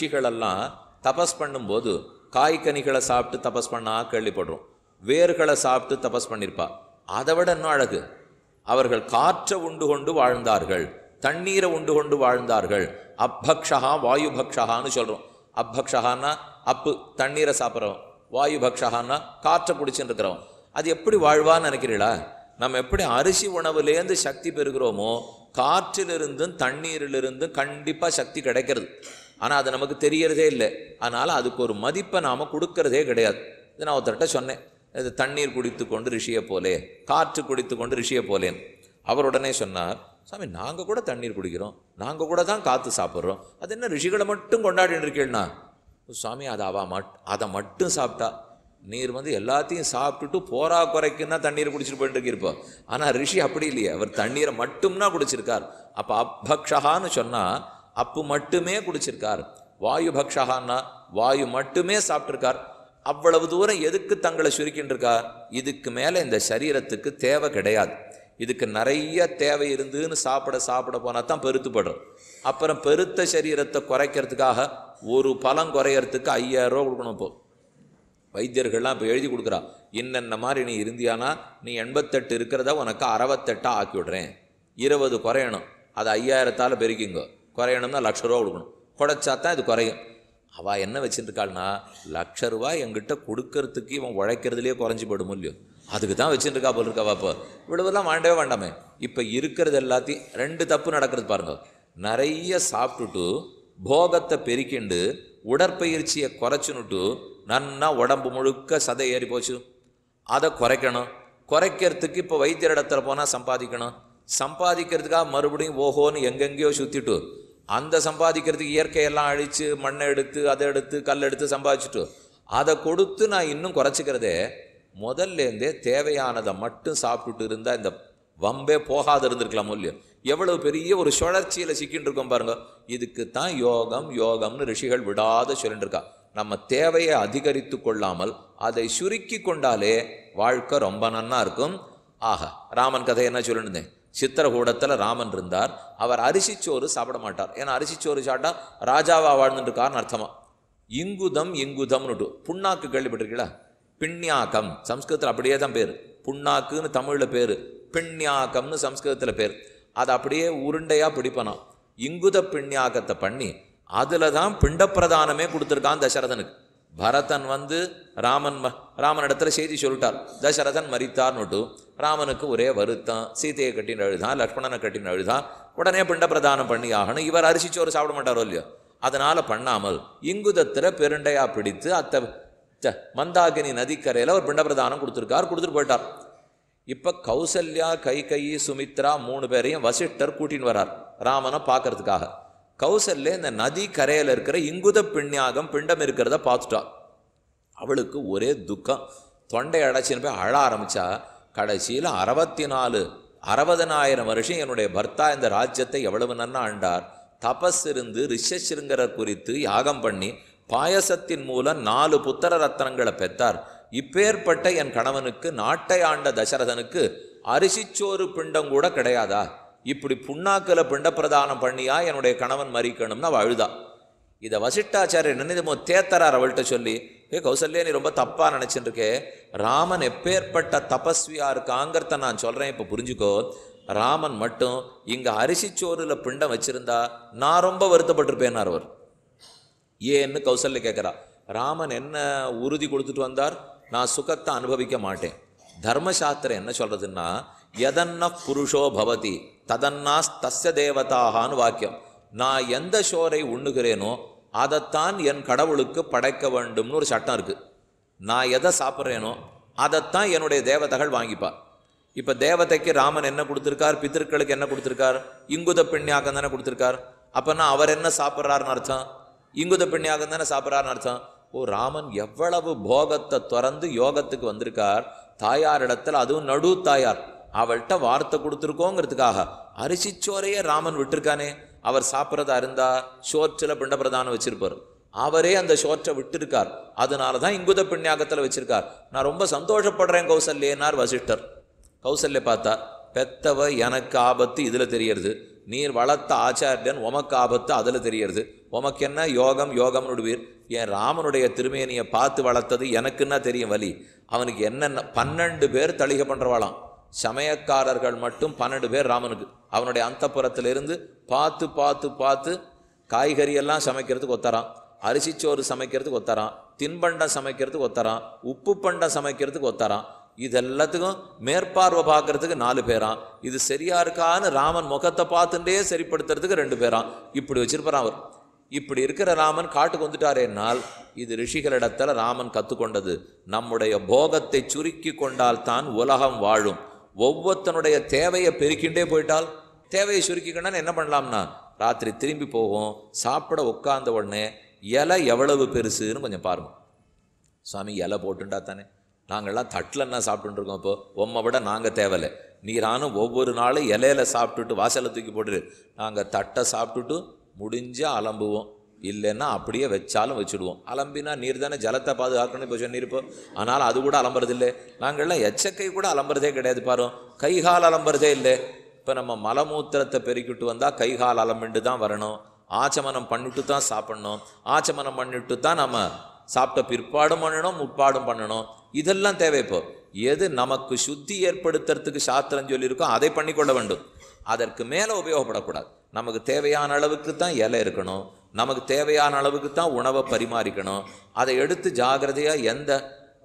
ரிஷிகளெல்லாம் தபஸ் பண்ணும்போது காய்கனிகளை சாப்பிட்டு தபஸ் பண்ணா கேள்விப்படுறோம் வேர்களை சாப்பிட்டு தபஸ் பண்ணியிருப்பா அதை விட இன்னும் அழகு அவர்கள் காற்றை உண்டு கொண்டு வாழ்ந்தார்கள் தண்ணீரை உண்டு கொண்டு வாழ்ந்தார்கள் அப்பக்ஷகா வாயு பக்ஷகான்னு சொல்கிறோம் அப்பக்ஷகானா அப்பு தண்ணீரை சாப்பிட்றோம் வாயு பக்ஷகானா காற்றை பிடிச்சின்னு இருக்கிறோம் அது எப்படி வாழ்வான்னு நினைக்கிறீங்களா நம்ம எப்படி அரிசி உணவுலேருந்து சக்தி பெறுகிறோமோ காற்றிலிருந்தும் தண்ணீரிலிருந்தும் கண்டிப்பாக சக்தி கிடைக்கிறது ஆனால் அது நமக்கு தெரியறதே இல்லை அதனால் அதுக்கு ஒரு மதிப்பை நாம் கொடுக்கறதே கிடையாது இது நான் ஒருத்தர்கிட்ட சொன்னேன் இது தண்ணீர் குடித்து கொண்டு ரிஷியை போலே காற்று குடித்து கொண்டு ரிஷியை போலேன் அவர் உடனே சொன்னார் சாமி நாங்கள் கூட தண்ணீர் குடிக்கிறோம் நாங்கள் கூட தான் காற்று சாப்பிட்றோம் அது என்ன ரிஷிகளை மட்டும் கொண்டாடின்னு இருக்கேன்னா சுவாமி அதை அவ மட் அதை மட்டும் சாப்பிட்டா நீர் வந்து எல்லாத்தையும் சாப்பிட்டுட்டு போரா குறைக்குன்னா தண்ணீரை குடிச்சிட்டு போயிட்டு இருக்கிருப்போம் ஆனால் ரிஷி அப்படி இல்லையே அவர் தண்ணீரை மட்டும்னா குடிச்சிருக்கார் அப்போ அப்பக்ஷகான்னு சொன்னால் அப்பு மட்டுமே குடிச்சிருக்கார் வாயு பக்ஷகான்னா வாயு மட்டுமே சாப்பிட்ருக்கார் அவ்வளவு தூரம் எதுக்கு தங்களை சுருக்கின்றிருக்கார் இதுக்கு மேலே இந்த சரீரத்துக்கு தேவை கிடையாது இதுக்கு நிறைய தேவை இருந்துன்னு சாப்பிட சாப்பிட போனால் தான் பெருத்துப்படுறோம் அப்புறம் பெருத்த சரீரத்தை குறைக்கிறதுக்காக ஒரு பழம் குறையறதுக்கு ஐயாயிரம் ரூபா கொடுக்கணும் இப்போ வைத்தியர்கள்லாம் இப்போ எழுதி கொடுக்குறா இன்னென்ன மாதிரி நீ இருந்தியானா நீ எண்பத்தெட்டு இருக்கிறத உனக்கு அறுபத்தெட்டாக ஆக்கி விடுறேன் இருபது குறையணும் அது ஐயாயிரத்தால் பெருக்கிங்கோ குறையணும்னா லட்ச ரூபா கொடுக்கணும் குறைச்சா தான் இது குறையும் அவள் என்ன வச்சுருக்காள்னா லட்ச ரூபா எங்கிட்ட கொடுக்கறதுக்கு இவன் உழைக்கிறதுலேயே குறைஞ்சி போயிடும் இல்லையோ அதுக்கு தான் வச்சுருக்கா போல் இருக்கா இப்போ இவ்வளவுலாம் வாண்டவே வேண்டாமே இப்போ இருக்கிறது எல்லாத்தையும் ரெண்டு தப்பு நடக்கிறது பாருங்க நிறைய சாப்பிட்டுட்டு போகத்தை பெருக்கிண்டு உடற்பயிற்சியை குறைச்சுன்னுட்டு நன்னா உடம்பு முழுக்க சதை ஏறி போச்சு அதை குறைக்கணும் குறைக்கிறதுக்கு இப்போ வைத்தியர் இடத்துல போனால் சம்பாதிக்கணும் சம்பாதிக்கிறதுக்காக மறுபடியும் ஓஹோன்னு எங்கெங்கேயோ சுற்றிட்டு அந்த சம்பாதிக்கிறதுக்கு இயற்கையெல்லாம் அழித்து மண்ணை எடுத்து அதை எடுத்து கல் எடுத்து சம்பாதிச்சுட்டு அதை கொடுத்து நான் இன்னும் குறைச்சிக்கிறதே முதல்லேருந்தே தேவையானதை மட்டும் சாப்பிட்டுட்டு இருந்தால் இந்த வம்பே போகாது இருந்திருக்கலாம் இல்லையோ எவ்வளவு பெரிய ஒரு சுழற்சியில் சிக்கின்னு இருக்கோம் பாருங்க இதுக்கு தான் யோகம் யோகம்னு ரிஷிகள் விடாத சொல்லிட்டுருக்கா இருக்கா நம்ம தேவையை அதிகரித்து கொள்ளாமல் அதை சுருக்கி கொண்டாலே வாழ்க்கை ரொம்ப நன்னா இருக்கும் ஆக ராமன் கதை என்ன சொல்லிருந்தேன் சித்திரகூடத்தில் ராமன் இருந்தார் அவர் அரிசிச்சோறு சாப்பிட மாட்டார் ஏன்னா அரிசிச்சோறு சாப்பிட்டா ராஜாவாக வாழ்ந்துட்டுருக்கார்னு அர்த்தமா இங்குதம் இங்குதம்னுட்டு புண்ணாக்கு கேள்விப்பட்டிருக்கீங்களா பிண்ணியாக்கம் சம்ஸ்கிருதத்தில் அப்படியே தான் பேர் புண்ணாக்குன்னு தமிழில் பேர் பிண்ணியாக்கம்னு சம்ஸ்கிருதத்தில் பேர் அதை அப்படியே உருண்டையாக பிடிப்பனாம் இங்குத பிண்ணியாக்கத்தை பண்ணி அதில் தான் பிண்டப்பிரதானமே கொடுத்துருக்கான் தசரதனுக்கு பரதன் வந்து ராமன் ராமன் இடத்துல செய்தி சொல்லிட்டார் தசரதன் மறித்தார்னுட்டு ராமனுக்கு ஒரே வருத்தம் சீதையை கட்டின அழுதான் லக்ஷ்மணனை கட்டின அழுதான் உடனே பிண்ட பிரதானம் பண்ணி ஆகணும் இவர் ஒரு சாப்பிட மாட்டாரோ இல்லையோ அதனால் பண்ணாமல் இங்குதத்தில் பெருண்டையாக பிடித்து அத்தை மந்தாகினி நதிக்கரையில் ஒரு பிண்ட பிரதானம் கொடுத்துருக்கார் கொடுத்துட்டு போயிட்டார் இப்போ கௌசல்யா கைகயி சுமித்ரா மூணு பேரையும் வசிஷ்டர் கூட்டின்னு வரார் ராமனை பார்க்கறதுக்காக கௌசல்ல இந்த நதி கரையில் இருக்கிற இங்குத பிண்ணியாகம் பிண்டம் இருக்கிறத பார்த்துட்டா அவளுக்கு ஒரே துக்கம் தொண்டை அடைச்சின்னு போய் அழ ஆரம்பித்தா கடைசியில் அறுபத்தி நாலு அறுபதனாயிரம் வருஷம் என்னுடைய பர்த்தா இந்த ராஜ்யத்தை எவ்வளவு நன்னா ஆண்டார் தபஸ் இருந்து ரிஷசிருங்கரர் குறித்து யாகம் பண்ணி பாயசத்தின் மூலம் நாலு புத்தர ரத்தனங்களை பெற்றார் இப்பேற்பட்ட என் கணவனுக்கு நாட்டை ஆண்ட தசரதனுக்கு அரிசிச்சோறு பிண்டம் கூட கிடையாதா இப்படி புண்ணாக்கில் பிண்டப்பிரதானம் பண்ணியா என்னுடைய கணவன் மறிக்கணும்னு அவள் அழுதா இதை வசிட்டாச்சாரியர் நினைதமோ தேத்தரார் அவள்கிட்ட சொல்லி ஏ கௌசல்யா நீ ரொம்ப தப்பாக நினச்சிட்டுருக்கே ராமன் எப்பேற்பட்ட தபஸ்வியா இருக்காங்கிறத நான் சொல்கிறேன் இப்போ புரிஞ்சுக்கோ ராமன் மட்டும் இங்கே அரிசிச்சோறில் பிண்டம் வச்சுருந்தா நான் ரொம்ப வருத்தப்பட்டிருப்பேனார் அவர் ஏன்னு கௌசல்யா கேட்குறா ராமன் என்ன உறுதி கொடுத்துட்டு வந்தார் நான் சுகத்தை அனுபவிக்க மாட்டேன் தர்மசாஸ்திரம் என்ன சொல்கிறதுன்னா எதன்ன புருஷோ பவதி ததன்னாஸ் தஸ்ய தேவதாகான்னு வாக்கியம் நான் எந்த சோரை உண்ணுகிறேனோ அதைத்தான் என் கடவுளுக்கு படைக்க வேண்டும்னு ஒரு சட்டம் இருக்குது நான் எதை சாப்பிட்றேனோ அதைத்தான் என்னுடைய தேவதைகள் வாங்கிப்பா இப்போ தேவதைக்கு ராமன் என்ன கொடுத்துருக்கார் பித்திருக்களுக்கு என்ன கொடுத்துருக்கார் இங்குத பெண்ணியாக்கம் தானே கொடுத்துருக்கார் அப்போனா அவர் என்ன சாப்பிட்றாருன்னு அர்த்தம் இங்குத பெண்ணியாக்கம் தானே சாப்பிட்றாருன்னு அர்த்தம் ஓ ராமன் எவ்வளவு போகத்தை திறந்து யோகத்துக்கு வந்திருக்கார் தாயாரிடத்தில் அதுவும் நடு தாயார் அவள்கிட்ட வார்த்தை கொடுத்துருக்கோங்கிறதுக்காக அரிசிச்சோரையே ராமன் விட்டுருக்கானே அவர் சாப்பிட்றதா இருந்தா சோற்றில் பிண்டபிரதானம் வச்சிருப்பார் அவரே அந்த சோற்றை விட்டுருக்கார் அதனால தான் இங்குத பிண்ணியாகத்தில் வச்சிருக்கார் நான் ரொம்ப சந்தோஷப்படுறேன் கௌசல்யனார் வசிஷ்டர் கௌசல்ய பார்த்தா பெத்தவ எனக்கு ஆபத்து இதில் தெரியறது நீர் வளர்த்த ஆச்சாரியன் உமக்கு ஆபத்து அதில் தெரியறது உமக்கு என்ன யோகம் யோகம் விடுவீர் என் ராமனுடைய திருமேனியை பார்த்து வளர்த்தது எனக்குன்னா தெரியும் வலி அவனுக்கு என்னென்ன பன்னெண்டு பேர் தளிகை பண்ணுறவாளாம் சமயக்காரர்கள் மட்டும் பன்னெண்டு பேர் ராமனுக்கு அவனுடைய புறத்திலிருந்து பார்த்து பார்த்து பார்த்து காய்கறி எல்லாம் சமைக்கிறதுக்கு ஒத்தரான் அரிசிச்சோறு சமைக்கிறதுக்கு ஒத்தரான் தின்பண்டம் சமைக்கிறதுக்கு ஒத்தரான் உப்பு பண்டம் சமைக்கிறதுக்கு ஒத்தரான் இது எல்லாத்துக்கும் மேற்பார்வை பார்க்கறதுக்கு நாலு பேரான் இது சரியா இருக்கான்னு ராமன் முகத்தை பார்த்துட்டே சரிப்படுத்துறதுக்கு ரெண்டு பேரான் இப்படி வச்சிருப்பான் அவர் இப்படி இருக்கிற ராமன் காட்டுக்கு வந்துட்டாரேனால் இது ரிஷிகளிடத்தில் ராமன் கற்றுக்கொண்டது நம்முடைய போகத்தை சுருக்கி கொண்டால் தான் உலகம் வாழும் ஒவ்வொருத்தனுடைய தேவையை பெருக்கின்றே போயிட்டால் தேவையை சுருக்கிக்கணும்னு என்ன பண்ணலாம்னா ராத்திரி திரும்பி போகும் சாப்பிட உட்காந்த உடனே இலை எவ்வளவு பெருசுன்னு கொஞ்சம் பாருங்கள் சுவாமி இலை போட்டுண்டா தானே நாங்கள்லாம் தட்டில் என்ன சாப்பிட்டுருக்கோம் இப்போ உம்மை விட நாங்கள் நீ நீரானும் ஒவ்வொரு நாளும் இலையில சாப்பிட்டுட்டு வாசலை தூக்கி போட்டுரு நாங்கள் தட்டை சாப்பிட்டுட்டு முடிஞ்சால் அலம்புவோம் இல்லைன்னா அப்படியே வச்சாலும் வச்சுடுவோம் அலம்பினா நீர் தானே ஜலத்தை பாதுகாக்கணும் இப்போ சொன்னிருப்போம் ஆனால் அது கூட அலம்புறதில்லை நாங்கள்லாம் எச்சக்கை கூட அலம்புறதே கிடையாது பாரு கைகால் அலம்புறதே இல்லை இப்போ நம்ம மலமூத்திரத்தை பெருக்கிட்டு வந்தால் கைகால் அலம்பிண்டு தான் வரணும் ஆச்சமனம் பண்ணிட்டு தான் சாப்பிடணும் ஆச்சமனம் பண்ணிட்டு தான் நம்ம சாப்பிட்ட பிற்பாடும் பண்ணணும் முற்பாடும் பண்ணணும் இதெல்லாம் தேவை இப்போ எது நமக்கு சுத்தி ஏற்படுத்துறதுக்கு சாஸ்திரம் சொல்லியிருக்கோ அதை பண்ணி கொள்ள வேண்டும் அதற்கு மேலே உபயோகப்படக்கூடாது நமக்கு தேவையான அளவுக்கு தான் இலை இருக்கணும் நமக்கு தேவையான அளவுக்கு தான் உணவை பரிமாறிக்கணும் அதை எடுத்து ஜாகிரதையாக எந்த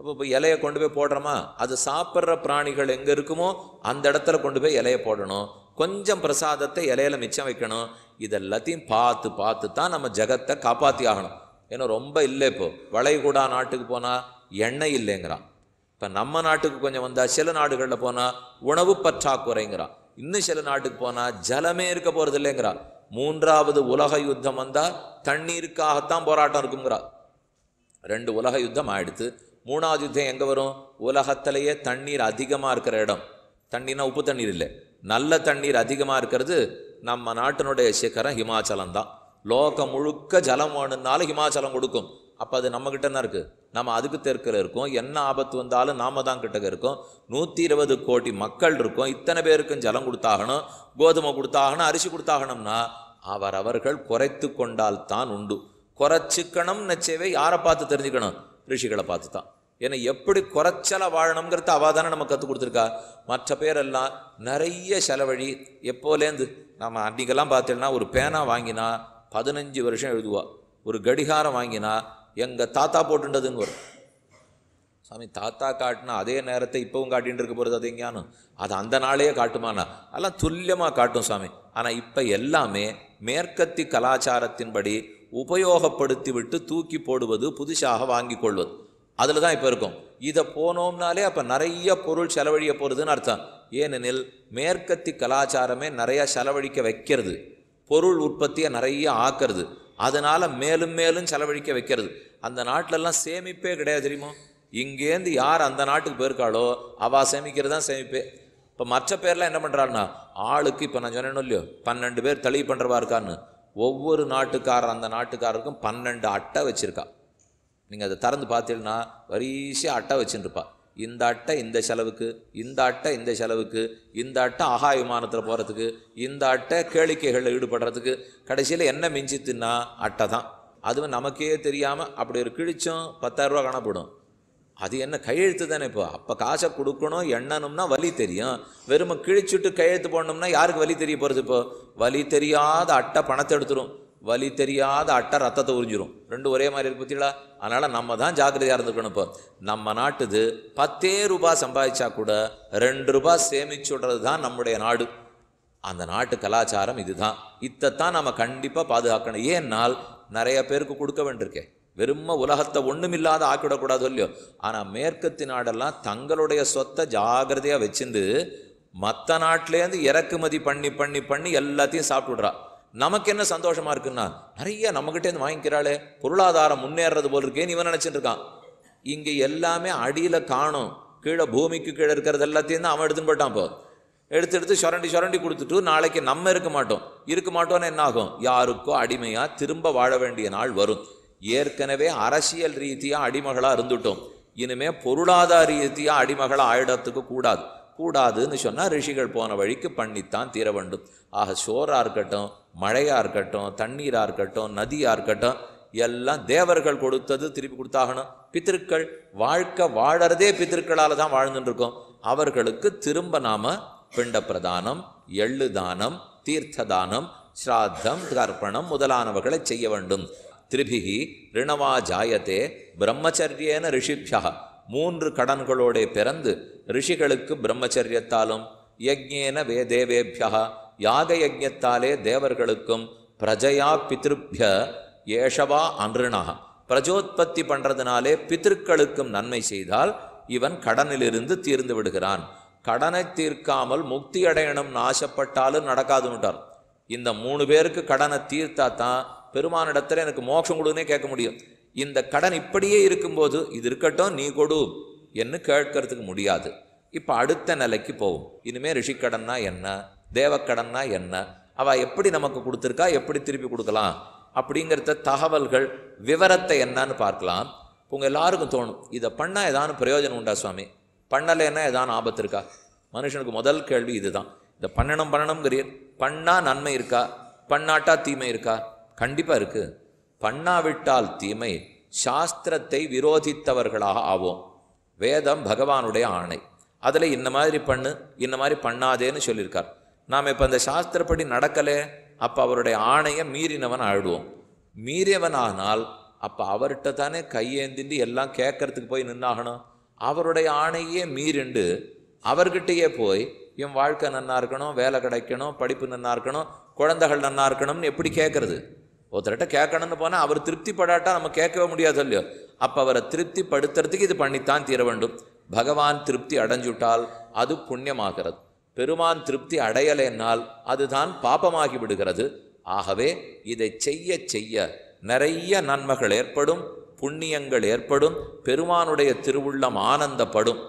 இப்போ இலையை கொண்டு போய் போடுறோமா அது சாப்பிட்ற பிராணிகள் எங்கே இருக்குமோ அந்த இடத்துல கொண்டு போய் இலையை போடணும் கொஞ்சம் பிரசாதத்தை இலையில மிச்சம் வைக்கணும் இதெல்லாத்தையும் பார்த்து பார்த்து தான் நம்ம ஜகத்தை காப்பாற்றி ஆகணும் ஏன்னா ரொம்ப இல்லை இப்போது வளைகுடா நாட்டுக்கு போனால் எண்ணெய் இல்லைங்கிறான் இப்போ நம்ம நாட்டுக்கு கொஞ்சம் வந்தால் சில நாடுகளில் போனால் உணவு பற்றாக்குறைங்கிறான் இன்னும் சில நாட்டுக்கு போனால் ஜலமே இருக்க போகிறது இல்லைங்கிறான் மூன்றாவது உலக யுத்தம் வந்தால் தண்ணீருக்காகத்தான் போராட்டம் இருக்குங்கிறார் ரெண்டு உலக யுத்தம் ஆயிடுத்து மூணாவது யுத்தம் எங்கே வரும் உலகத்திலேயே தண்ணீர் அதிகமாக இருக்கிற இடம் தண்ணினா உப்பு தண்ணீர் இல்லை நல்ல தண்ணீர் அதிகமாக இருக்கிறது நம்ம நாட்டினுடைய சிகரம் ஹிமாச்சலம் தான் லோகம் முழுக்க ஜலம் வேணுன்னாலும் ஹிமாச்சலம் கொடுக்கும் அப்போ அது நம்மக்கிட்ட தான் இருக்குது நம்ம அதுக்கு தெற்கில் இருக்கோம் என்ன ஆபத்து வந்தாலும் நாம தான் கிட்டக்க இருக்கோம் நூற்றி இருபது கோடி மக்கள் இருக்கோம் இத்தனை பேருக்கும் ஜலம் கொடுத்தாகணும் கோதுமை கொடுத்தாகணும் அரிசி கொடுத்தாகணும்னா அவர் அவர்கள் குறைத்து கொண்டால் தான் உண்டு குறைச்சிக்கணும் நச்சேவை யாரை பார்த்து தெரிஞ்சுக்கணும் ரிஷிகளை பார்த்து தான் ஏன்னா எப்படி குறைச்சலை வாழணுங்கிறத அவள் தானே நம்ம கற்றுக் கொடுத்துருக்கா மற்ற பேரெல்லாம் நிறைய செலவழி எப்போலேருந்து நம்ம அன்றைக்கெல்லாம் பார்த்தீங்கன்னா ஒரு பேனா வாங்கினா பதினஞ்சு வருஷம் எழுதுவா ஒரு கடிகாரம் வாங்கினா எங்கள் தாத்தா போட்டுண்டதுன்னு வரும் சாமி தாத்தா காட்டினா அதே நேரத்தை இப்போவும் காட்டின்னு இருக்க போகிறது அது எங்கேயானும் அது அந்த நாளையே காட்டுமானா அதெல்லாம் துல்லியமாக காட்டும் சாமி ஆனால் இப்போ எல்லாமே மேற்கத்தி கலாச்சாரத்தின்படி உபயோகப்படுத்தி விட்டு தூக்கி போடுவது புதுசாக வாங்கி கொள்வது அதில் தான் இப்போ இருக்கும் இதை போனோம்னாலே அப்போ நிறைய பொருள் செலவழிய போகிறதுன்னு அர்த்தம் ஏனெனில் மேற்கத்தி கலாச்சாரமே நிறையா செலவழிக்க வைக்கிறது பொருள் உற்பத்தியை நிறைய ஆக்கிறது அதனால் மேலும் மேலும் செலவழிக்க வைக்கிறது அந்த நாட்டிலெல்லாம் சேமிப்பே கிடையாது தெரியுமா இங்கேருந்து யார் அந்த நாட்டுக்கு போயிருக்காளோ அவள் சேமிக்கிறது தான் சேமிப்பே இப்போ மற்ற பேர்லாம் என்ன பண்ணுறாருன்னா ஆளுக்கு இப்போ நான் சொன்னேன்னு இல்லையோ பன்னெண்டு பேர் தெளிவு பண்ணுறவா இருக்கான்னு ஒவ்வொரு நாட்டுக்காரர் அந்த நாட்டுக்காரருக்கும் பன்னெண்டு அட்டை வச்சுருக்கா நீங்கள் அதை திறந்து பார்த்தீங்கன்னா வரிசையாக அட்டை வச்சுருப்பா இந்த அட்டை இந்த செலவுக்கு இந்த அட்டை இந்த செலவுக்கு இந்த அட்டை ஆகா விமானத்தில் போகிறதுக்கு இந்த அட்டை கேளிக்கைகளில் ஈடுபடுறதுக்கு கடைசியில் என்ன மிஞ்சித்துன்னா அட்டை தான் அதுவும் நமக்கே தெரியாமல் அப்படி ஒரு கிழிச்சும் பத்தாயிரரூவா காணப்படும் அது என்ன கையெழுத்து தானே இப்போ அப்போ காசை கொடுக்கணும் எண்ணணும்னா வலி தெரியும் வெறும கிழிச்சுட்டு கையெழுத்து போடணும்னா யாருக்கு வலி தெரிய போகிறது இப்போ வலி தெரியாத அட்டை பணத்தை எடுத்துரும் வலி தெரியாத அட்டை ரத்தத்தை உறிஞ்சிரும் ரெண்டு ஒரே மாதிரி இருக்கு பார்த்தீங்களா அதனால் நம்ம தான் ஜாக்கிரதையாக இருந்துக்கணும் இப்போ நம்ம நாட்டுது பத்தே ரூபாய் சம்பாதிச்சா கூட ரெண்டு ரூபாய் சேமிச்சு விடுறது தான் நம்முடைய நாடு அந்த நாட்டு கலாச்சாரம் இதுதான் இத்தைத்தான் நம்ம கண்டிப்பாக பாதுகாக்கணும் ஏன்னால் நிறைய பேருக்கு கொடுக்க வேண்டியிருக்கேன் வெறும உலகத்தை ஒன்றுமில்லாத ஆக்கிவிடக்கூடாது இல்லையோ ஆனால் மேற்கத்து நாடெல்லாம் தங்களுடைய சொத்தை ஜாகிரதையாக வச்சுருந்து மற்ற நாட்டிலேருந்து இறக்குமதி பண்ணி பண்ணி பண்ணி எல்லாத்தையும் சாப்பிட்டுடுறா நமக்கு என்ன சந்தோஷமாக இருக்குன்னா நிறைய நம்மகிட்டேருந்து வாங்கிக்கிறாளே பொருளாதாரம் முன்னேறது போல் இருக்கேன்னு இவன் நினச்சிட்டு இருக்கான் இங்கே எல்லாமே அடியில் காணும் கீழே பூமிக்கு கீழே இருக்கிறது எல்லாத்தையும் தான் அவன் எடுத்துன்னு போட்டான் போ எடுத்து எடுத்து சுரண்டி சுரண்டி கொடுத்துட்டு நாளைக்கு நம்ம இருக்க மாட்டோம் இருக்க மாட்டோம்னா என்ன ஆகும் யாருக்கோ அடிமையாக திரும்ப வாழ வேண்டிய நாள் வரும் ஏற்கனவே அரசியல் ரீதியாக அடிமகளாக இருந்துட்டோம் இனிமே பொருளாதார ரீதியாக அடிமகளாக ஆயிடத்துக்கு கூடாது கூடாதுன்னு சொன்னால் ரிஷிகள் போன வழிக்கு பண்ணித்தான் தீர வேண்டும் ஆக சோறாக இருக்கட்டும் மழையாக இருக்கட்டும் தண்ணீராக இருக்கட்டும் நதியாக இருக்கட்டும் எல்லாம் தேவர்கள் கொடுத்தது திருப்பி கொடுத்தாகணும் பித்திருக்கள் வாழ்க்கை வாழறதே பித்திருக்களால் தான் வாழ்ந்துட்டுருக்கோம் அவர்களுக்கு திரும்ப நாம் பிண்ட பிரதானம் எள்ளு தானம் தீர்த்த தானம் ஸ்ராத்தம் தர்ப்பணம் முதலானவர்களை செய்ய வேண்டும் திரிபிகி ரிணவா ஜாயத்தே பிரம்மச்சரியேன ரிஷிபியா மூன்று கடன்களோடே பிறந்து ரிஷிகளுக்கு பிரம்மச்சரியத்தாலும் யஜ்யேன வே தேவேபியா யாக யஜ்யத்தாலே தேவர்களுக்கும் பிரஜயா பித்ருப்ய ஏஷவா அன்றுணா பிரஜோத்பத்தி பண்ணுறதுனாலே பித்திருக்களுக்கும் நன்மை செய்தால் இவன் கடனிலிருந்து தீர்ந்து விடுகிறான் கடனை தீர்க்காமல் முக்தி அடையணும்னு ஆசைப்பட்டாலும் நடக்காதுன்னு இந்த மூணு பேருக்கு கடனை தீர்த்தா தான் பெருமானிடத்தில் எனக்கு மோட்சம் கொடுன்னே கேட்க முடியும் இந்த கடன் இப்படியே இருக்கும்போது இது இருக்கட்டும் நீ கொடு என்று கேட்கறதுக்கு முடியாது இப்போ அடுத்த நிலைக்கு போவோம் இனிமேல் ரிஷிக்கடன்னா என்ன தேவக்கடன்னா என்ன அவள் எப்படி நமக்கு கொடுத்துருக்கா எப்படி திருப்பி கொடுக்கலாம் அப்படிங்கிறத தகவல்கள் விவரத்தை என்னன்னு பார்க்கலாம் உங்கள் எல்லாருக்கும் தோணும் இதை பண்ணால் ஏதானும் பிரயோஜனம் உண்டா சுவாமி பண்ணலைன்னா ஏதானும் ஆபத்து இருக்கா மனுஷனுக்கு முதல் கேள்வி இதுதான் இதை பண்ணணும் பண்ணணுங்கிறீர் பண்ணால் நன்மை இருக்கா பண்ணாட்டா தீமை இருக்கா கண்டிப்பாக இருக்குது பண்ணாவிட்டால் தீமை சாஸ்திரத்தை விரோதித்தவர்களாக ஆவோம் வேதம் பகவானுடைய ஆணை அதில் இந்த மாதிரி பண்ணு இந்த மாதிரி பண்ணாதேன்னு சொல்லியிருக்கார் நாம் இப்போ அந்த சாஸ்திரப்படி நடக்கலே அப்போ அவருடைய ஆணையை மீறினவன் ஆயிடுவோம் மீறியவனானால் அப்போ அவர்கிட்ட தானே கையேந்திண்டு எல்லாம் கேட்கறதுக்கு போய் நின்னாகணும் அவருடைய ஆணையே மீறிண்டு அவர்கிட்டயே போய் என் வாழ்க்கை நன்னா இருக்கணும் வேலை கிடைக்கணும் படிப்பு நன்னா இருக்கணும் குழந்தைகள் நன்னா இருக்கணும்னு எப்படி கேட்குறது ஒருத்தர்கிட்ட கேட்கணும்னு போனால் அவர் திருப்தி நம்ம கேட்கவே முடியாது இல்லையோ அப்போ அவரை திருப்தி படுத்துறதுக்கு இது பண்ணித்தான் தீர வேண்டும் பகவான் திருப்தி அடைஞ்சுட்டால் அது புண்ணியமாகிறது பெருமான் திருப்தி அடையலைன்னால் அதுதான் பாபமாகி விடுகிறது ஆகவே இதை செய்ய செய்ய நிறைய நன்மைகள் ஏற்படும் புண்ணியங்கள் ஏற்படும் பெருமானுடைய திருவுள்ளம் ஆனந்தப்படும்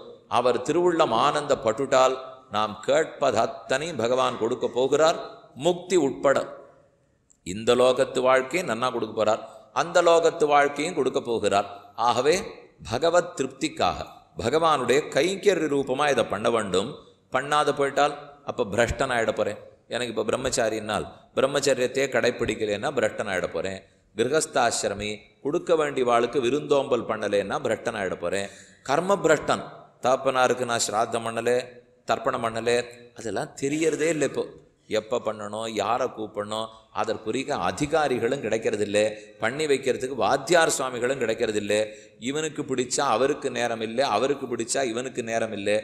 அவர் திருவுள்ளம் ஆனந்தப்பட்டுட்டால் நாம் கேட்பது பகவான் கொடுக்க போகிறார் முக்தி உட்பட இந்த லோகத்து வாழ்க்கையும் நன்னா கொடுக்க போகிறார் அந்த லோகத்து வாழ்க்கையும் கொடுக்க போகிறார் ஆகவே பகவத் திருப்திக்காக பகவானுடைய கைங்கரிய ரூபமாக இதை பண்ண வேண்டும் பண்ணாத போயிட்டால் அப்போ பிரஷ்டன் ஆகிட போகிறேன் எனக்கு இப்போ பிரம்மச்சாரியினால் பிரம்மச்சரியத்தையே கடைப்பிடிக்கலைன்னா பிரஷ்டன் ஆகிட போகிறேன் கிரகஸ்தாசிரமி கொடுக்க வேண்டிய வாழ்க்கை விருந்தோம்பல் பண்ணலைன்னா பிரஷ்டன் ஆகிட போகிறேன் கர்ம பிரஷ்டன் தாப்பனாருக்கு நான் ஸ்ராத்தம் பண்ணலே தர்ப்பணம் பண்ணலே அதெல்லாம் தெரியறதே இல்லை இப்போது எப்போ பண்ணணும் யாரை கூப்பிடணும் அதற்குரிய அதிகாரிகளும் கிடைக்கிறதில்ல பண்ணி வைக்கிறதுக்கு வாத்தியார் சுவாமிகளும் கிடைக்கிறதில்ல இவனுக்கு பிடிச்சா அவருக்கு நேரம் இல்லை அவருக்கு பிடிச்சா இவனுக்கு நேரம் இல்லை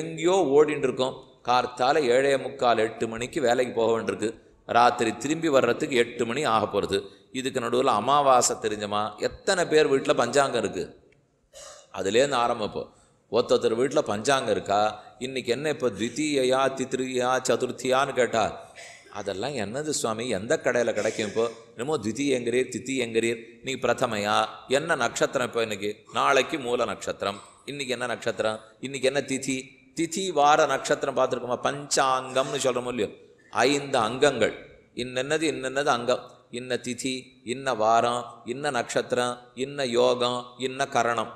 எங்கேயோ ஓடிட்டு இருக்கோம் கார்த்தால் ஏழே முக்கால் எட்டு மணிக்கு வேலைக்கு போக வேண்டியிருக்கு ராத்திரி திரும்பி வர்றதுக்கு எட்டு மணி ஆக போகிறது இதுக்கு நடுவில் அமாவாசை தெரிஞ்சமா எத்தனை பேர் வீட்டில் பஞ்சாங்கம் இருக்குது அதுலேருந்து ஆரம்பிப்போம் ஒருத்தர் வீட்டில் பஞ்சாங்கம் இருக்கா இன்றைக்கி என்ன இப்போ த்வித்தீயா தித்திரியா சதுர்த்தியான்னு கேட்டால் அதெல்லாம் என்னது சுவாமி எந்த கடையில் கிடைக்கும் இப்போ என்னமோ தித்தி எங்கிறீர் தித்தி எங்கிறீர் நீ பிரதமையா என்ன நட்சத்திரம் இப்போ இன்றைக்கி நாளைக்கு மூல நட்சத்திரம் இன்றைக்கி என்ன நட்சத்திரம் இன்றைக்கி என்ன திதி திதி வார நட்சத்திரம் பார்த்துருக்கோமா பஞ்சாங்கம்னு சொல்கிறோமோ இல்லையோ ஐந்து அங்கங்கள் இன்னென்னது இன்னென்னது அங்கம் இன்ன திதி இன்ன வாரம் இன்ன நட்சத்திரம் இன்ன யோகம் இன்ன கரணம்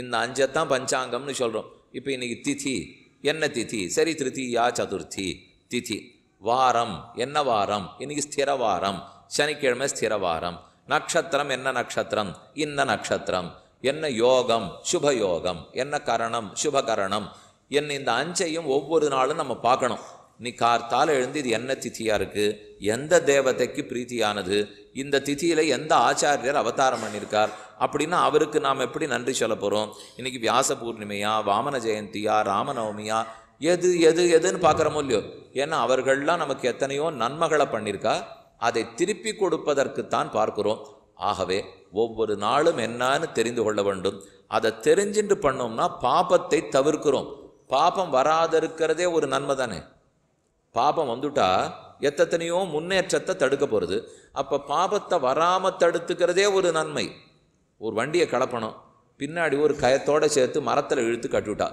இந்த அஞ்சத்தான் பஞ்சாங்கம்னு சொல்கிறோம் இப்போ இன்றைக்கி திதி என்ன திதி சரி திருத்தியா சதுர்த்தி திதி வாரம் என்ன வாரம் இன்றைக்கி ஸ்திர வாரம் சனிக்கிழமை ஸ்திர வாரம் நட்சத்திரம் என்ன நட்சத்திரம் இந்த நட்சத்திரம் என்ன யோகம் சுப யோகம் என்ன கரணம் சுபகரணம் என்ன இந்த அஞ்சையும் ஒவ்வொரு நாளும் நம்ம பார்க்கணும் நீ கார்த்தால் எழுந்து இது என்ன திதியாக இருக்குது எந்த தேவதைக்கு பிரீத்தியானது இந்த திதியில் எந்த ஆச்சாரியர் அவதாரம் பண்ணியிருக்கார் அப்படின்னா அவருக்கு நாம் எப்படி நன்றி சொல்ல போகிறோம் இன்றைக்கி வியாச பூர்ணிமையா வாமன ஜெயந்தியா ராமநவமியா எது எது எதுன்னு பார்க்குறமோ இல்லையோ ஏன்னா அவர்கள்லாம் நமக்கு எத்தனையோ நன்மகளை பண்ணியிருக்கா அதை திருப்பி கொடுப்பதற்குத்தான் பார்க்குறோம் ஆகவே ஒவ்வொரு நாளும் என்னான்னு தெரிந்து கொள்ள வேண்டும் அதை தெரிஞ்சுட்டு பண்ணோம்னா பாபத்தை தவிர்க்கிறோம் பாபம் இருக்கிறதே ஒரு நன்மை தானே பாபம் வந்துட்டா எத்தனையோ முன்னேற்றத்தை தடுக்க போகிறது அப்போ பாபத்தை வராமல் தடுத்துக்கிறதே ஒரு நன்மை ஒரு வண்டியை கலப்பணும் பின்னாடி ஒரு கயத்தோடு சேர்த்து மரத்தில் இழுத்து கட்டிவிட்டா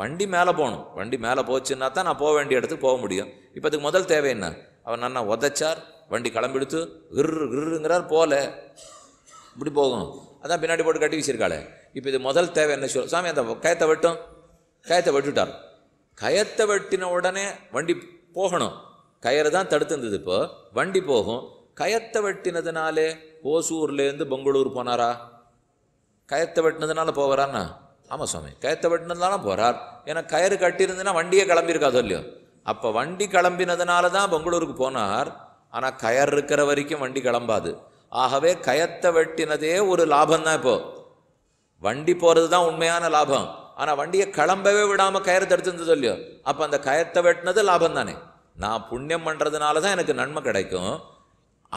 வண்டி மேலே போகணும் வண்டி மேலே போச்சுன்னா தான் நான் போக வேண்டிய இடத்துக்கு போக முடியும் இப்போ அதுக்கு முதல் தேவை என்ன அவர் நான் உதைச்சார் வண்டி கிளம்பிடுத்து கிரு கிருங்கிறார் போகல இப்படி போகும் அதான் பின்னாடி போட்டு கட்டி வச்சிருக்காளே இப்போ இது முதல் தேவை என்ன சொல் சாமி அந்த கயத்தை வெட்டும் கயத்தை வெட்டுட்டார் கயத்தை வெட்டின உடனே வண்டி போகணும் கயிறு தான் தடுத்துருந்தது இப்போ வண்டி போகும் கயத்தை வெட்டினதுனாலே ஓசூர்லேருந்து பெங்களூர் போனாரா கயத்தை வெட்டினதுனால போகிறான்னா ஆமாம் சுவாமி கயத்தை வெட்டினதுனால போகிறார் ஏன்னா கயிறு கட்டியிருந்ததுன்னா வண்டியே கிளம்பியிருக்கா சொல்லியும் அப்போ வண்டி கிளம்பினதுனால தான் பெங்களூருக்கு போனார் ஆனால் கயர் இருக்கிற வரைக்கும் வண்டி கிளம்பாது ஆகவே கயத்தை வெட்டினதே ஒரு லாபம் தான் இப்போது வண்டி போகிறது தான் உண்மையான லாபம் ஆனால் வண்டியை கிளம்பவே விடாமல் கயிறு தடுத்துருந்தது இல்லையோ அப்போ அந்த கயத்தை வெட்டினது லாபம் தானே நான் புண்ணியம் பண்ணுறதுனால தான் எனக்கு நன்மை கிடைக்கும்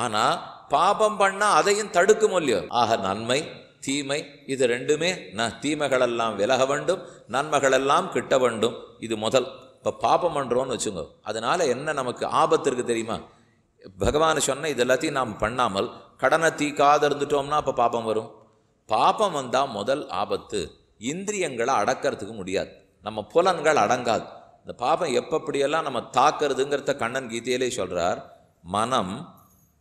ஆனால் பாபம் பண்ணால் அதையும் தடுக்கும் இல்லையோ ஆக நன்மை தீமை இது ரெண்டுமே நான் தீமைகளெல்லாம் விலக வேண்டும் நன்மைகளெல்லாம் கிட்ட வேண்டும் இது முதல் இப்போ பாபம் பண்ணுறோன்னு வச்சுங்க அதனால் என்ன நமக்கு ஆபத்து இருக்குது தெரியுமா பகவான் சொன்ன இது எல்லாத்தையும் நாம் பண்ணாமல் கடனை தீக்காது இருந்துட்டோம்னா அப்போ பாபம் வரும் பாபம் வந்தால் முதல் ஆபத்து இந்திரியங்களை அடக்கிறதுக்கு முடியாது நம்ம புலன்கள் அடங்காது இந்த பாபம் எப்படியெல்லாம் நம்ம தாக்குறதுங்கிறத கண்ணன் கீதையிலே சொல்கிறார் மனம்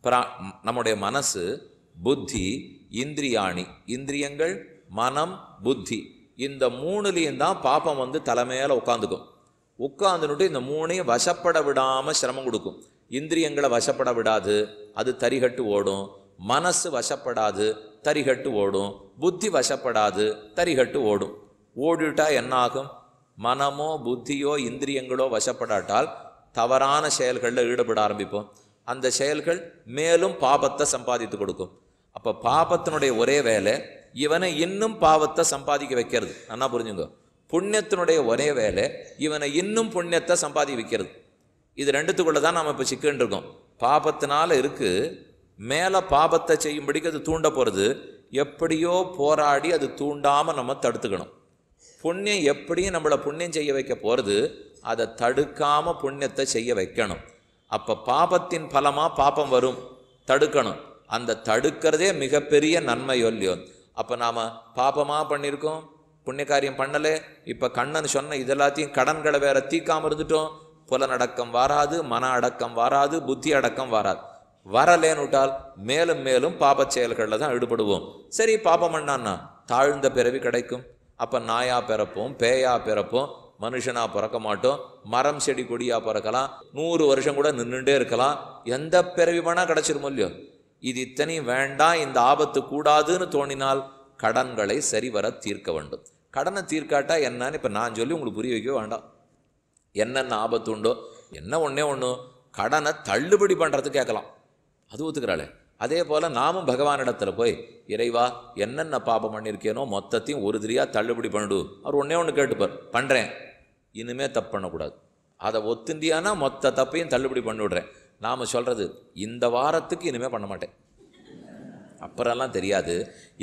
பிரா நம்முடைய மனசு புத்தி இந்திரியாணி இந்திரியங்கள் மனம் புத்தி இந்த மூணுலேயும் தான் பாப்பம் வந்து தலைமையில் உட்காந்துக்கும் உட்காந்துனுட்டு இந்த மூணையும் வசப்பட விடாமல் சிரமம் கொடுக்கும் இந்திரியங்களை வசப்பட விடாது அது தரிகட்டு ஓடும் மனசு வசப்படாது தரிகட்டு ஓடும் புத்தி வசப்படாது தரிகட்டு ஓடும் ஓடிட்டா என்ன ஆகும் மனமோ புத்தியோ இந்திரியங்களோ வசப்படாட்டால் தவறான செயல்களில் ஈடுபட ஆரம்பிப்போம் அந்த செயல்கள் மேலும் பாபத்தை சம்பாதித்து கொடுக்கும் அப்போ பாபத்தினுடைய ஒரே வேலை இவனை இன்னும் பாவத்தை சம்பாதிக்க வைக்கிறது நல்லா புரிஞ்சுங்க புண்ணியத்தினுடைய ஒரே வேலை இவனை இன்னும் புண்ணியத்தை சம்பாதி வைக்கிறது இது ரெண்டுத்துக்குள்ளே தான் நம்ம இப்போ சிக்கன் இருக்கோம் பாபத்தினால இருக்குது மேலே பாபத்தை செய்யும்படிக்கு அது தூண்ட போகிறது எப்படியோ போராடி அது தூண்டாமல் நம்ம தடுத்துக்கணும் புண்ணியம் எப்படியும் நம்மளை புண்ணியம் செய்ய வைக்க போகிறது அதை தடுக்காமல் புண்ணியத்தை செய்ய வைக்கணும் அப்போ பாபத்தின் பலமாக பாபம் வரும் தடுக்கணும் அந்த தடுக்கிறதே மிகப்பெரிய நன்மை இல்லையோ அப்போ நாம் பாபமாக பண்ணியிருக்கோம் புண்ணிய காரியம் பண்ணலே இப்போ கண்ணன் சொன்ன இதெல்லாத்தையும் கடன்களை வேற தீக்காமல் இருந்துட்டோம் புலனடக்கம் வராது மன அடக்கம் வராது புத்தி அடக்கம் வராது வரலேனுட்டால் மேலும் மேலும் பாப செயல்களில் தான் ஈடுபடுவோம் சரி பாபம் பண்ணான்னா தாழ்ந்த பிறவி கிடைக்கும் அப்போ நாயாக பிறப்போம் பேயா பிறப்போம் மனுஷனாக பிறக்க மாட்டோம் மரம் செடி கொடியாக பிறக்கலாம் நூறு வருஷம் கூட நின்றுட்டே இருக்கலாம் எந்த பிறவி வேணால் கிடச்சிருமோ இல்லையோ இது இத்தனையும் வேண்டாம் இந்த ஆபத்து கூடாதுன்னு தோணினால் கடன்களை சரிவர தீர்க்க வேண்டும் கடனை தீர்க்காட்டா என்னன்னு இப்போ நான் சொல்லி உங்களுக்கு புரிய வைக்கவே வேண்டாம் என்னென்ன ஆபத்து உண்டோ என்ன ஒன்றே ஒன்று கடனை தள்ளுபடி பண்ணுறது கேட்கலாம் அது ஒத்துக்கிறாள் அதே போல் நாமும் பகவானிடத்தில் போய் இறைவா என்னென்ன பாபம் பண்ணியிருக்கேனோ மொத்தத்தையும் ஒரு திரியாக தள்ளுபடி பண்ணிடு அவர் ஒன்றே ஒன்று கேட்டுப்பார் பண்ணுறேன் இனிமே தப்பு பண்ணக்கூடாது அதை ஒத்துந்தியானா மொத்த தப்பையும் தள்ளுபடி பண்ணி விடுறேன் நாம் சொல்கிறது இந்த வாரத்துக்கு இனிமேல் பண்ண மாட்டேன் அப்புறம்லாம் தெரியாது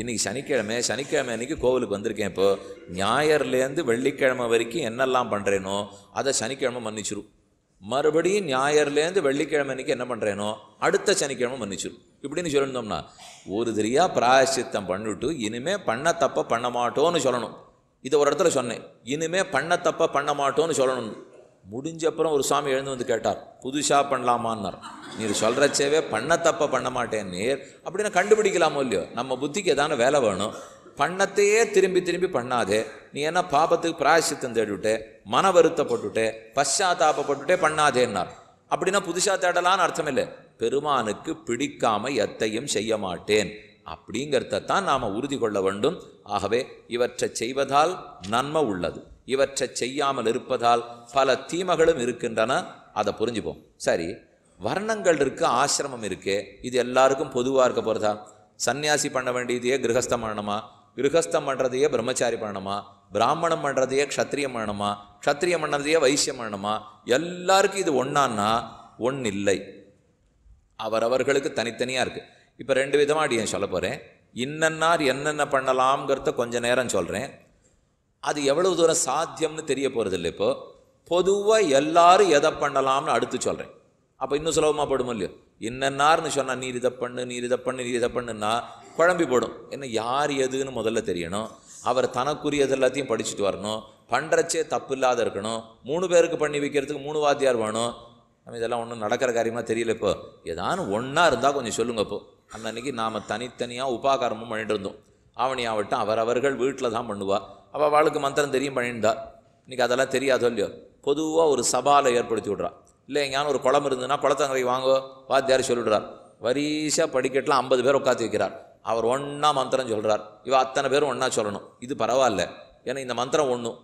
இன்றைக்கி சனிக்கிழமை சனிக்கிழமை அன்றைக்கி கோவிலுக்கு வந்திருக்கேன் இப்போது ஞாயிறுலேருந்து வெள்ளிக்கிழமை வரைக்கும் என்னெல்லாம் பண்ணுறேனோ அதை சனிக்கிழமை மன்னிச்சிரும் மறுபடியும் ஞாயிறுலேருந்து வெள்ளிக்கிழமை அன்றைக்கி என்ன பண்ணுறேனோ அடுத்த சனிக்கிழமை மன்னிச்சிடும் இப்படின்னு சொல்லியிருந்தோம்னா ஒரு தெரியாக பிராயசித்தம் பண்ணிவிட்டு இனிமேல் பண்ண தப்ப பண்ண மாட்டோன்னு சொல்லணும் இதை ஒரு இடத்துல சொன்னேன் இனிமேல் பண்ண தப்ப பண்ண மாட்டோன்னு சொல்லணும் முடிஞ்ச அப்புறம் ஒரு சாமி எழுந்து வந்து கேட்டார் புதுசாக பண்ணலாமான்னார் நீர் சொல்கிறச்சேவே பண்ண தப்ப பண்ண மாட்டேன் நீர் அப்படின்னு கண்டுபிடிக்கலாமோ இல்லையோ நம்ம புத்திக்கு எதான வேலை வேணும் பண்ணத்தையே திரும்பி திரும்பி பண்ணாதே நீ என்ன பாபத்துக்கு பிராயசித்தம் தேடிவிட்டே மன வருத்தப்பட்டுட்டே பஷாத்தாபப்பட்டுட்டே பண்ணாதேன்னார் அப்படின்னா புதுசாக தேடலான்னு அர்த்தம் இல்லை பெருமானுக்கு பிடிக்காம எத்தையும் செய்ய மாட்டேன் அப்படிங்கிறத தான் நாம் உறுதி கொள்ள வேண்டும் ஆகவே இவற்றை செய்வதால் நன்மை உள்ளது இவற்றை செய்யாமல் இருப்பதால் பல தீமைகளும் இருக்கின்றன அதை புரிஞ்சுப்போம் சரி வர்ணங்கள் இருக்கு ஆசிரமம் இருக்கே இது எல்லாருக்கும் பொதுவாக இருக்க போகிறதா சன்னியாசி பண்ண வேண்டியதையே கிரகஸ்தம் பண்ணணுமா கிரகஸ்தம் பண்ணுறதையே பிரம்மச்சாரி பண்ணணுமா பிராமணம் பண்ணுறதையே க்ஷத்ரியம் பண்ணணுமா க்ஷத்ரியம் பண்ணுறதையே வைசியம் பண்ணணுமா எல்லாருக்கும் இது ஒன்றான்னா ஒன்று இல்லை அவரவர்களுக்கு தனித்தனியாக இருக்குது இப்போ ரெண்டு விதமாக அடி சொல்ல போகிறேன் இன்னன்னார் என்னென்ன பண்ணலாம்ங்கிறத கொஞ்சம் நேரம் சொல்கிறேன் அது எவ்வளவு தூரம் சாத்தியம்னு தெரிய இல்லை இப்போது பொதுவாக எல்லாரும் எதை பண்ணலாம்னு அடுத்து சொல்கிறேன் அப்போ இன்னும் சுலபமாக போடுமோ இல்லையோ இன்னன்னார்னு சொன்னால் நீர் இதை பண்ணு நீர் இதை பண்ணு நீர் இதை பண்ணுன்னா குழம்பி போடும் என்ன யார் எதுன்னு முதல்ல தெரியணும் அவர் தனக்குரியது எல்லாத்தையும் படிச்சுட்டு வரணும் பண்ணுறச்சே தப்பு இல்லாத இருக்கணும் மூணு பேருக்கு பண்ணி வைக்கிறதுக்கு மூணு வாத்தியார் வேணும் நம்ம இதெல்லாம் ஒன்றும் நடக்கிற காரியமாக தெரியல இப்போ ஏதானும் ஒன்றா இருந்தால் கொஞ்சம் சொல்லுங்க இப்போ அன்னன்னைக்கு நாம் தனித்தனியாக உபாகாரமும் பண்ணிட்டு இருந்தோம் ஆவணி ஆவட்டும் அவர்கள் வீட்டில் தான் பண்ணுவா அவள் அவளுக்கு மந்திரம் தெரியும் பண்ணியிருந்தா இன்றைக்கி அதெல்லாம் தெரியாதோ இல்லையோ பொதுவாக ஒரு சபாவில் ஏற்படுத்தி விட்றா இல்லை எங்கேயான ஒரு குளம் இருந்ததுன்னா குளத்தங்கரை வாங்கோ வாத்தியார் சொல்லிவிடுறார் வரிசாக படிக்கட்டில் ஐம்பது பேர் உட்காந்து வைக்கிறார் அவர் ஒன்றா மந்திரம் சொல்கிறார் இவன் அத்தனை பேரும் ஒன்றா சொல்லணும் இது பரவாயில்ல ஏன்னா இந்த மந்திரம் ஒன்றும்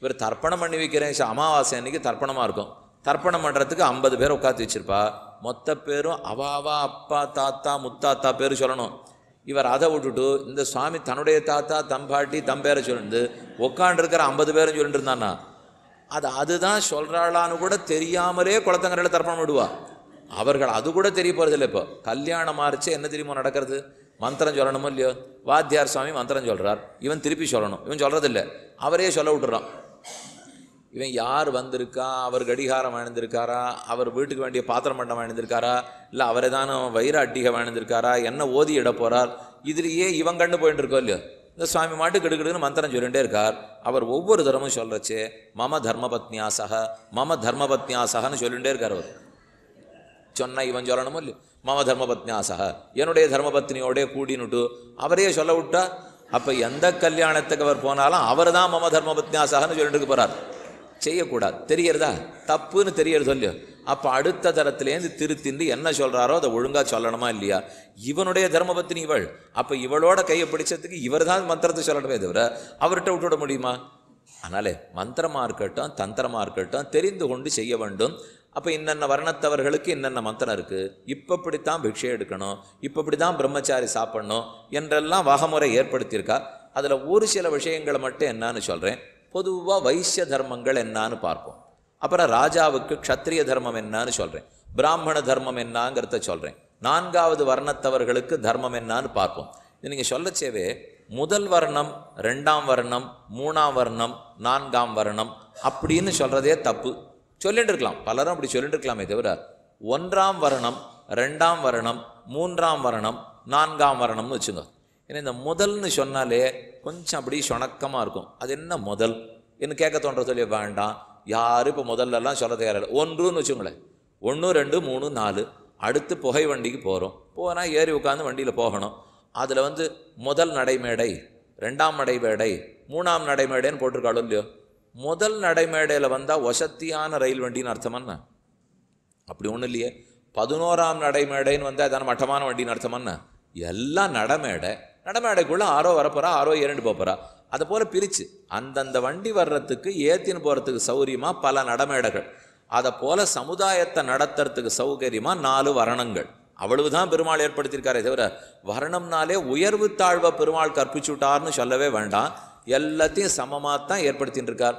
இவர் தர்ப்பணம் பண்ணி வைக்கிறேன் அமாவாசை அன்னைக்கு தர்ப்பணமாக இருக்கும் தர்ப்பணம் பண்ணுறதுக்கு ஐம்பது பேர் உட்காந்து வச்சுருப்பா மொத்த பேரும் அவாவா அப்பா தாத்தா முத்தாத்தா பேர் சொல்லணும் இவர் அதை விட்டுட்டு இந்த சுவாமி தன்னுடைய தாத்தா தம்பாட்டி தம்பேரை சொல்லிருந்து உட்காண்டிருக்கிற ஐம்பது பேரும் சொல்லிட்டு இருந்தான்னா அது அதுதான் சொல்கிறாளான்னு கூட தெரியாமலே குளத்தங்கரையில் தர்ப்பணம் விடுவா அவர்கள் அது கூட தெரிய போகிறதில்ல இப்போ கல்யாணம் மாறிச்சு என்ன தெரியுமோ நடக்கிறது மந்திரம் சொல்லணுமோ இல்லையோ வாத்தியார் சுவாமி மந்திரம் சொல்கிறார் இவன் திருப்பி சொல்லணும் இவன் சொல்கிறதில்ல அவரே சொல்ல விட்டுறான் இவன் யார் வந்திருக்கா அவர் கடிகாரம் வாழ்ந்திருக்காரா அவர் வீட்டுக்கு வேண்டிய பாத்திரம் பண்ண வாழ்ந்திருக்காரா இல்லை அவரை தான் வைர அட்டிகை வாழ்ந்திருக்காரா என்ன ஓதி இட போகிறார் இதுலேயே இவன் கண்டு போயிட்டு இருக்கோம் இல்லையோ இந்த சுவாமி மாட்டு கெடுக்கெடுக்குன்னு மந்திரம் சொல்லிகிட்டே இருக்கார் அவர் ஒவ்வொரு தரமும் சொல்கிறச்சே மம தர்மபத்னியாசக மம தர்மபத்னியாசகன்னு சொல்லிகிட்டே இருக்கார் அவர் சொன்னால் இவன் சொல்லணுமோ இல்லையோ மம தர்மபத்னியாசக என்னுடைய தர்மபத்னியோடே கூடினுட்டு அவரையே சொல்ல விட்டா அப்போ எந்த கல்யாணத்துக்கு அவர் போனாலும் அவர் தான் மம தர்மபத்னியாசகன்னு சொல்லிட்டு போகிறார் செய்யக்கூடாது தெரியறதா தப்புன்னு தெரியறது சொல்லியோ அப்போ அடுத்த தரத்துலேருந்து திருத்திந்து என்ன சொல்கிறாரோ அதை ஒழுங்காக சொல்லணுமா இல்லையா இவனுடைய தர்மபத்தினி இவள் அப்போ இவளோட கையை பிடிச்சதுக்கு இவர் தான் மந்திரத்தை சொல்லணுமே தவிர அவர்கிட்ட விட்டுவிட முடியுமா அதனாலே மந்திரமாக இருக்கட்டும் தந்திரமாக இருக்கட்டும் தெரிந்து கொண்டு செய்ய வேண்டும் அப்போ இன்னென்ன வர்ணத்தவர்களுக்கு இன்னென்ன மந்திரம் இருக்குது இப்போ இப்படி தான் பிக்ஷை எடுக்கணும் இப்போ இப்படி தான் பிரம்மச்சாரி சாப்பிடணும் என்றெல்லாம் வகமுறை ஏற்படுத்தியிருக்கா அதில் ஒரு சில விஷயங்களை மட்டும் என்னான்னு சொல்கிறேன் பொதுவாக வைசிய தர்மங்கள் என்னான்னு பார்ப்போம் அப்புறம் ராஜாவுக்கு க்ஷத்ரிய தர்மம் என்னான்னு சொல்கிறேன் பிராமண தர்மம் என்னாங்கிறத சொல்கிறேன் நான்காவது வர்ணத்தவர்களுக்கு தர்மம் என்னான்னு பார்ப்போம் நீங்கள் சொல்லச்சேவே முதல் வர்ணம் ரெண்டாம் வர்ணம் மூணாம் வர்ணம் நான்காம் வர்ணம் அப்படின்னு சொல்கிறதே தப்பு சொல்லிட்டு இருக்கலாம் பலரும் அப்படி சொல்லிட்டு இருக்கலாமே தவிர ஒன்றாம் வரணம் ரெண்டாம் வரணம் மூன்றாம் வரணம் நான்காம் வரணம்னு வச்சுங்க ஏன்னா இந்த முதல்னு சொன்னாலே கொஞ்சம் அப்படி சுணக்கமாக இருக்கும் அது என்ன முதல் என்ன கேட்க தோன்ற சொல்லி வேண்டாம் யாரும் இப்போ முதல்லலாம் சொல்ல தயாரில்லை ஒன்றுன்னு வச்சுங்களேன் ஒன்று ரெண்டு மூணு நாலு அடுத்து புகை வண்டிக்கு போகிறோம் போனால் ஏறி உட்காந்து வண்டியில் போகணும் அதில் வந்து முதல் நடைமேடை ரெண்டாம் நடைமேடை மூணாம் நடைமேடைன்னு போட்டிருக்காளோ இல்லையோ முதல் நடைமேடையில் வந்தால் வசத்தியான ரயில் வண்டின்னு அர்த்தமண்ணா அப்படி ஒன்றும் இல்லையே பதினோராம் நடைமேடைன்னு வந்தால் அதான மட்டமான வண்டின்னு அர்த்தமண்ணா எல்லாம் நடமேடை நடமேடைக்குள்ளே ஆரோ வரப்போறா ஆரோ இரண்டு போகிறா அதை போல் பிரித்து அந்தந்த வண்டி வர்றதுக்கு ஏத்தின்னு போகிறதுக்கு சௌகரியமாக பல நடமேடைகள் அதை போல் சமுதாயத்தை நடத்துறதுக்கு சௌகரியமாக நாலு வரணங்கள் அவ்வளவுதான் பெருமாள் ஏற்படுத்தியிருக்காரே தவிர வரணம்னாலே உயர்வு தாழ்வை பெருமாள் விட்டார்னு சொல்லவே வேண்டாம் எல்லாத்தையும் சமமாக தான் ஏற்படுத்தின்னு இருக்கார்